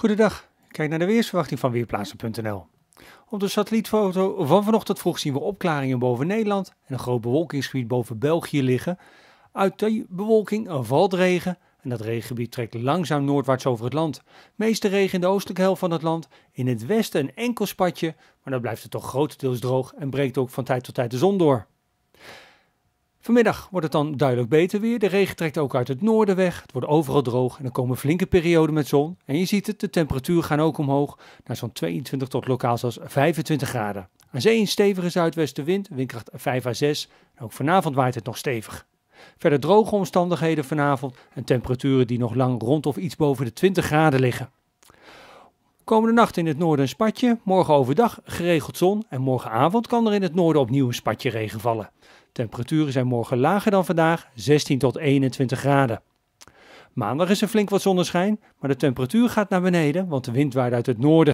Goedendag, kijk naar de weersverwachting van Weerplaatsen.nl. Op de satellietfoto van vanochtend vroeg zien we opklaringen boven Nederland en een groot bewolkingsgebied boven België liggen. Uit die bewolking valt regen en dat regengebied trekt langzaam noordwaarts over het land. Meeste regen in de oostelijke helft van het land, in het westen een enkel spatje, maar dan blijft het toch grotendeels droog en breekt ook van tijd tot tijd de zon door. Vanmiddag wordt het dan duidelijk beter weer. De regen trekt ook uit het noorden weg. Het wordt overal droog en er komen flinke perioden met zon. En je ziet het, de temperaturen gaan ook omhoog naar zo'n 22 tot lokaal zelfs 25 graden. Aan zee een stevige zuidwestenwind, windkracht 5 à 6. En ook vanavond waait het nog stevig. Verder droge omstandigheden vanavond en temperaturen die nog lang rond of iets boven de 20 graden liggen. Komende nacht in het noorden een spatje, morgen overdag geregeld zon en morgenavond kan er in het noorden opnieuw een spatje regen vallen. Temperaturen zijn morgen lager dan vandaag, 16 tot 21 graden. Maandag is er flink wat zonneschijn, maar de temperatuur gaat naar beneden, want de wind waait uit het noorden.